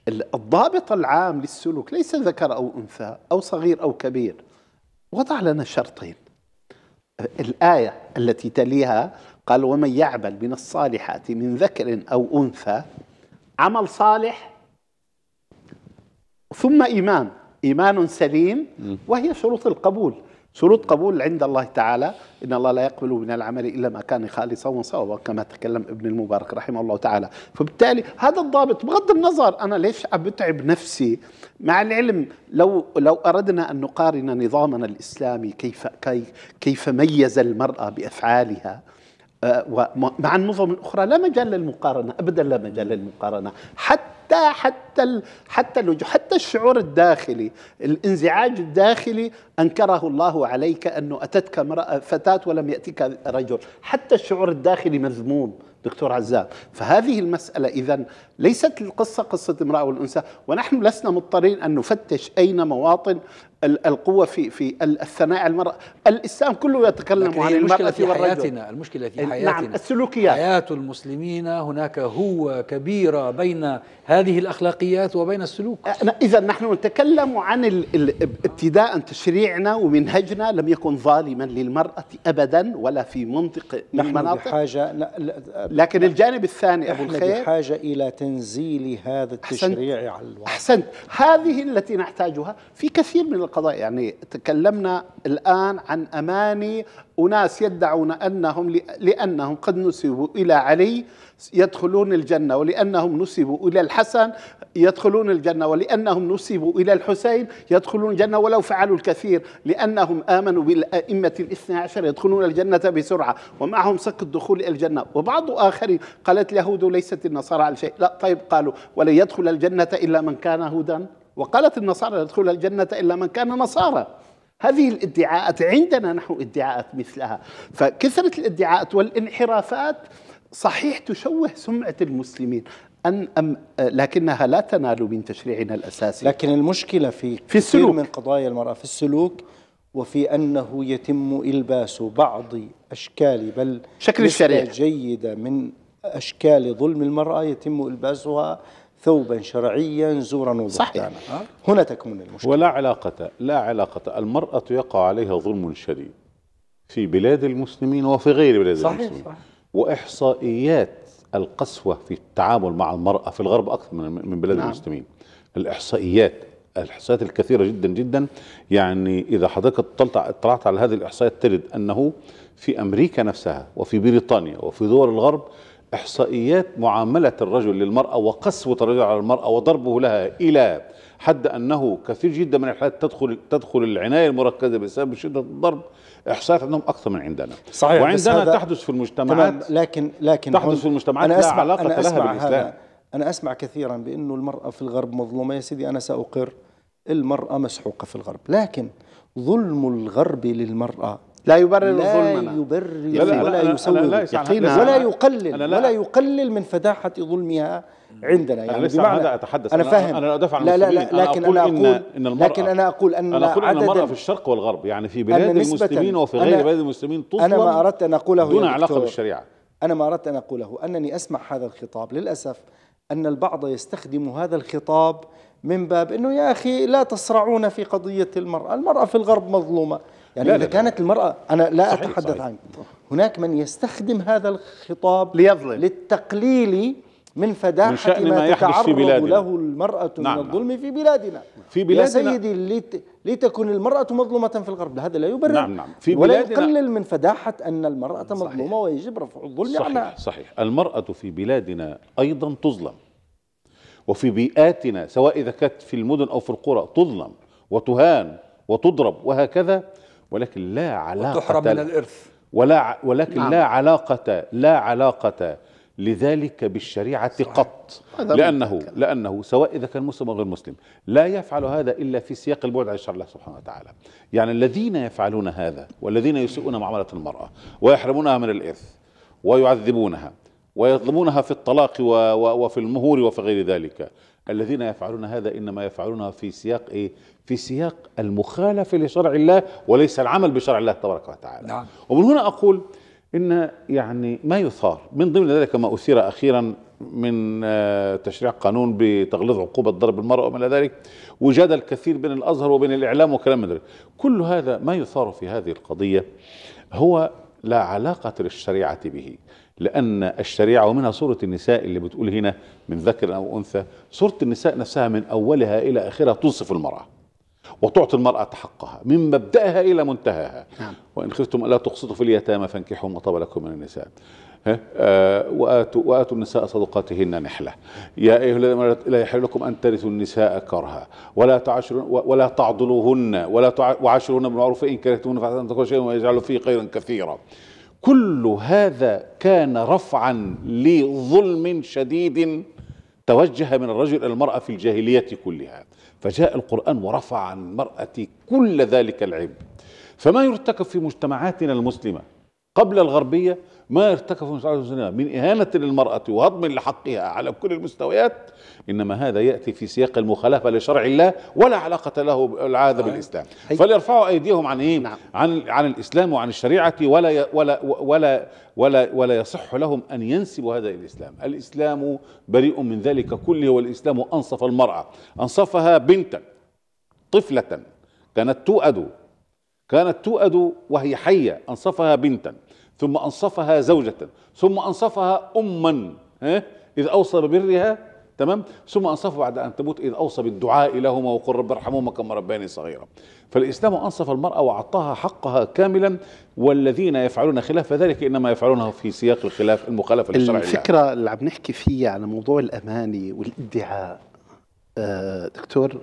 الضابط العام للسلوك ليس ذكر أو أنثى أو صغير أو كبير وضع لنا شرطين الآية التي تليها قال ومن يعمل من الصالحات من ذكر أو أنثى عمل صالح ثم إيمان إيمان سليم وهي شروط القبول شروط قبول عند الله تعالى إن الله لا يقبل من العمل إلا ما كان خالصا وصوابا كما تكلم ابن المبارك رحمه الله تعالى فبالتالي هذا الضابط بغض النظر أنا ليش عم بتعب نفسي مع العلم لو لو أردنا أن نقارن نظامنا الإسلامي كيف كيف ميز المرأة بأفعالها أه، ومع النظم الاخرى لا مجال للمقارنه ابدا لا مجال للمقارنه حتى حتى حتى حتى الشعور الداخلي الانزعاج الداخلي انكره الله عليك انه اتتك فتاه ولم ياتك رجل حتى الشعور الداخلي مذموم دكتور عزام فهذه المسألة إذا ليست القصة قصة امرأة والأنثى ونحن لسنا مضطرين أن نفتش أين مواطن القوة في في الثناء على المرأة الإسلام كله يتكلم عن المرأة في حياتنا المشكلة في نعم، حياتنا نعم السلوكيات حياة المسلمين هناك هو كبيرة بين هذه الأخلاقيات وبين السلوك أه، إذا نحن نتكلم عن ابتداء تشريعنا ومنهجنا لم يكن ظالما للمرأة أبدا ولا في منطق من نحن مناطق بحاجة لكن الجانب الثاني أبو الخير بحاجة إلى تنزيل هذا التشريع أحسنت على الواقع أحسنت هذه التي نحتاجها في كثير من القضايا يعني تكلمنا الآن عن أماني أناس يدعون أنهم لأنهم قد نسبوا إلى علي يدخلون الجنة ولأنهم نسبوا إلى الحسن يدخلون الجنة ولأنهم نسبوا إلى الحسين يدخلون الجنة ولو فعلوا الكثير لأنهم آمنوا بالأئمة الاثنى عشر يدخلون الجنة بسرعة ومعهم سك الدخول إلى الجنة وبعض آخرين قالت اليهود ليست النصارى على شيء لا طيب قالوا ولن يدخل الجنة إلا من كان هدى وقالت النصارى يدخل الجنة إلا من كان نصارى هذه الادعاءات عندنا نحن ادعاءات مثلها فكثرة الادعاءات والانحرافات صحيح تشوه سمعة المسلمين أن أم لكنها لا تنال من تشريعنا الأساسي لكن المشكلة في, في السلوك من قضايا المرأة في السلوك وفي أنه يتم إلباس بعض أشكال بل شكل الشريعة جيدة من أشكال ظلم المرأة يتم إلباسها ثوبا شرعيا زورا وبهتانا هنا تكمن المشكلة ولا علاقة لا علاقة المرأة يقع عليها ظلم شديد في بلاد المسلمين وفي غير بلاد صحيح المسلمين صحيح. وإحصائيات القسوة في التعامل مع المرأة في الغرب أكثر من من بلاد نعم. المسلمين الإحصائيات الإحصائيات الكثيرة جدا جدا يعني إذا حضرتك اطلعت على هذه الإحصائيات تجد أنه في أمريكا نفسها وفي بريطانيا وفي دول الغرب إحصائيات معاملة الرجل للمرأة وقسوة الرجل على المرأة وضربه لها إلى حد أنه كثير جدا من الحالات تدخل تدخل العناية المركزة بسبب شدة الضرب إحصائيات عندهم أكثر من عندنا صحيح وعندنا تحدث في المجتمعات لكن لكن تحدث في المجتمعات أنا أسمع لا علاقة أنا أسمع لها بالإسلام هذا أنا أسمع كثيرا بأنه المرأة في الغرب مظلومة يا سيدي أنا سأقر المرأة مسحوقة في الغرب لكن ظلم الغرب للمرأة لا يبرر ظلمنا لا يبرر لا ولا يسوي ولا يقلل أنا لا ولا يقلل من فداحة ظلمها عندنا يعني أنا لسه بمعنى أتحدث أنا فاهم أنا أدافع عن لا لا, لا لكن أنا أقول, أنا أقول إن, إن المرأة لكن أنا أقول أن أنا أقول أن المرأة في الشرق والغرب يعني في بلاد المسلمين وفي غير بلاد المسلمين تظلم أنا ما أردت أن أقوله دون علاقة بالشريعة أنا ما أردت أن أقوله أنني أسمع هذا الخطاب للأسف أن البعض يستخدم هذا الخطاب من باب أنه يا أخي لا تصرعون في قضية المرأة المرأة في الغرب مظلومة يعني إذا كانت المرأة أنا لا صحيح أتحدث صحيح. عنك هناك من يستخدم هذا الخطاب ليظلم للتقليل من فداحة من شأن ما, ما يحدث في بلادنا. له المرأة نعم من نعم. الظلم في بلادنا في بلادنا يا سيدي لت... لتكن المرأة مظلومة في الغرب هذا لا يبرر نعم نعم في ولا يقلل من فداحة أن المرأة صحيح. مظلومة ويجب رفع الظلم صحيح عنها صحيح المرأة في بلادنا أيضا تظلم وفي بيئاتنا سواء إذا كانت في المدن أو في القرى تظلم وتهان وتضرب وهكذا ولكن لا علاقة وتحرم من الإرث ولا ولكن نعم. لا علاقة لا علاقة لذلك بالشريعة صحيح. قط لأنه لأنه سواء إذا كان مسلم أو غير مسلم لا يفعل هذا إلا في سياق البعد عن شر الله سبحانه وتعالى يعني الذين يفعلون هذا والذين يسيئون معاملة المرأة ويحرمونها من الإرث ويعذبونها ويظلمونها في الطلاق وفي المهور وفي غير ذلك الذين يفعلون هذا انما يفعلونها في سياق ايه؟ في سياق المخالفه لشرع الله وليس العمل بشرع الله تبارك وتعالى. نعم. ومن هنا اقول ان يعني ما يثار من ضمن ذلك ما اثير اخيرا من آه، تشريع قانون بتغليظ عقوبه ضرب المراه وما الى ذلك وجاد الكثير بين الازهر وبين الاعلام وكلام من ذلك. كل هذا ما يثار في هذه القضيه هو لا علاقه للشريعه به. لأن الشريعة ومنها سورة النساء اللي بتقول هنا من ذكر أو أنثى سورة النساء نفسها من أولها إلى آخرها تنصف المرأة وتعطي المرأة حقها من مبدأها إلى منتهاها نعم. وإن خفتم ألا تقسطوا في اليتامى فانكحوا ما طاب لكم من النساء آه وآتوا, وآتوا النساء صدقاتهن نحلة يا أيها الذين لا يحل لكم أن ترثوا النساء كرها ولا تعشرون ولا تعضلوهن ولا تعشرون بالمعروف إن كرهتمون فعسى أن تكون شيئا ويجعل فيه خيرا كثيرا كل هذا كان رفعا لظلم شديد توجه من الرجل إلى المرأة في الجاهلية كلها فجاء القرآن ورفع عن المرأة كل ذلك العبء فما يرتكب في مجتمعاتنا المسلمة قبل الغربية ما ارتكبوا من الزنا من إهانة للمرأة وهضم لحقها على كل المستويات إنما هذا يأتي في سياق المخالفة لشرع الله ولا علاقة له العادة نعم. بالإسلام فليرفعوا أيديهم عن إيه؟ نعم. عن عن الإسلام وعن الشريعة ولا ولا ولا ولا ولا يصح لهم أن ينسبوا هذا إلى الإسلام الإسلام بريء من ذلك كله والإسلام أنصف المرأة أنصفها بنتا طفلة كانت تؤد كانت تؤد وهي حية أنصفها بنتا ثم أنصفها زوجة ثم أنصفها أما إذ أوصى ببرها تمام ثم أنصف بعد أن تموت إذ أوصى بالدعاء لهما وقل رب ارحمهما كما رباني صغيرا فالإسلام أنصف المرأة وأعطاها حقها كاملا والذين يفعلون خلاف ذلك إنما يفعلونه في سياق الخلاف المخالفة للشرع الفكرة الله. اللي عم نحكي فيها على موضوع الأماني والادعاء آه، دكتور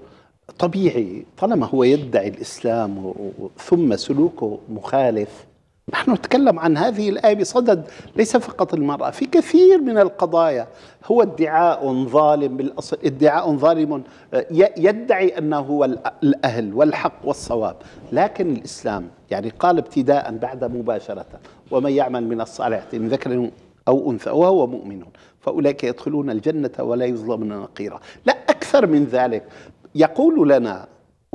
طبيعي طالما هو يدعي الإسلام ثم سلوكه مخالف نحن نتكلم عن هذه الآية بصدد ليس فقط المرأة في كثير من القضايا هو ادعاء ظالم بالأصل ادعاء ظالم آه، يدعي أنه هو الأهل والحق والصواب لكن الإسلام يعني قال ابتداء بعد مباشرة ومن يعمل من الصالحات من ذكر أو أنثى وهو مؤمن فأولئك يدخلون الجنة ولا يظلمون نقيرا لا أكثر من ذلك يقول لنا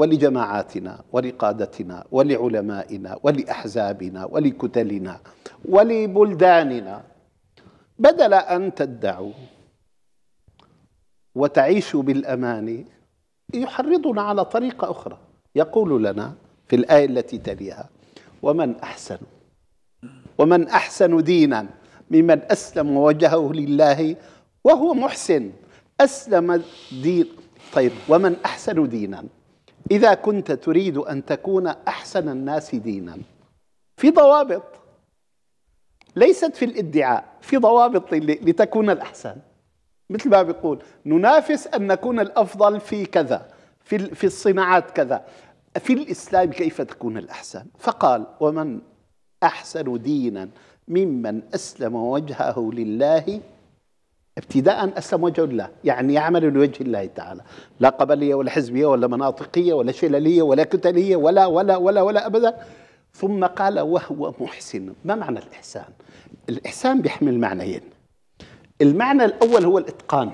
ولجماعاتنا ولقادتنا ولعلمائنا ولاحزابنا ولكتلنا ولبلداننا بدل ان تدعوا وتعيشوا بالامان يحرضنا على طريقه اخرى يقول لنا في الايه التي تليها ومن احسن ومن احسن دينا ممن اسلم وجهه لله وهو محسن اسلم دين طيب ومن احسن دينا إذا كنت تريد أن تكون أحسن الناس دينا في ضوابط ليست في الادعاء في ضوابط لتكون الأحسن مثل ما بيقول ننافس أن نكون الأفضل في كذا في في الصناعات كذا في الإسلام كيف تكون الأحسن فقال ومن أحسن دينا ممن أسلم وجهه لله ابتداء أسلم وجه الله يعني يعمل لوجه الله تعالى لا قبلية ولا حزبية ولا مناطقية ولا شللية ولا كتلية ولا ولا ولا ولا أبدا ثم قال وهو محسن ما معنى الإحسان؟ الإحسان بيحمل معنيين المعنى الأول هو الإتقان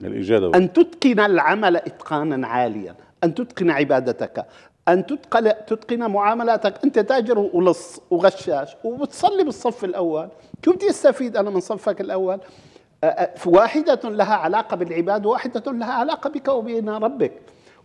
الإجادة أن تتقن العمل إتقانا عاليا أن تتقن عبادتك أن تتقن, تتقن معاملاتك أنت تاجر ولص وغشاش وبتصلي بالصف الأول شو بدي أستفيد أنا من صفك الأول واحدة لها علاقة بالعباد واحدة لها علاقة بك وبين ربك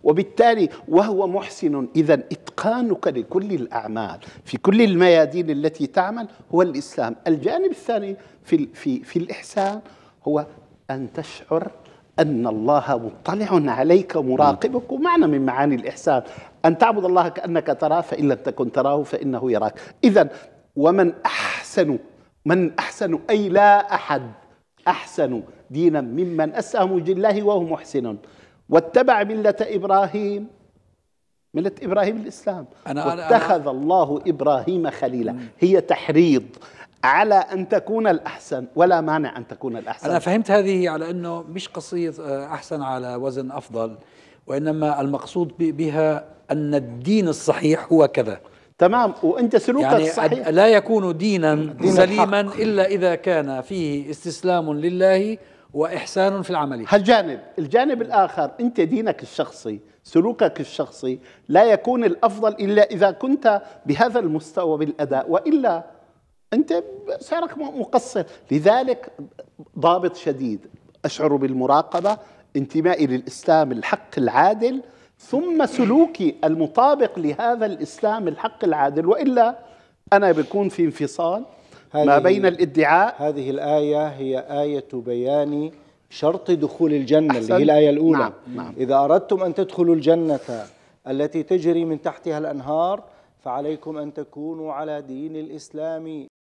وبالتالي وهو محسن إذا إتقانك لكل الأعمال في كل الميادين التي تعمل هو الإسلام الجانب الثاني في, في, في الإحسان هو أن تشعر أن الله مطلع عليك مراقبك ومعنى من معاني الإحسان أن تعبد الله كأنك تراه فإن لم تكن تراه فإنه يراك إذا ومن أحسن من أحسن أي لا أحد أحسن دينا ممن أسأم لله وهو محسن واتبع ملة إبراهيم ملة إبراهيم الإسلام أنا واتخذ أنا الله إبراهيم خليلا هي تحريض على أن تكون الأحسن ولا مانع أن تكون الأحسن أنا فهمت هذه على أنه مش قصيد آه، أحسن على وزن أفضل وإنما المقصود بها أن الدين الصحيح هو كذا تمام وانت سلوكك يعني صحيح لا يكون دينا, دين سليما الحق. الا اذا كان فيه استسلام لله واحسان في العمل هالجانب الجانب الاخر انت دينك الشخصي سلوكك الشخصي لا يكون الافضل الا اذا كنت بهذا المستوى بالاداء والا انت سعرك مقصر لذلك ضابط شديد اشعر بالمراقبه انتمائي للاسلام الحق العادل ثم سلوكي المطابق لهذا الاسلام الحق العادل والا انا بكون في انفصال ما بين الادعاء هذه الايه هي ايه بيان شرط دخول الجنه اللي هي الايه الاولى نعم. نعم. اذا اردتم ان تدخلوا الجنه التي تجري من تحتها الانهار فعليكم ان تكونوا على دين الاسلام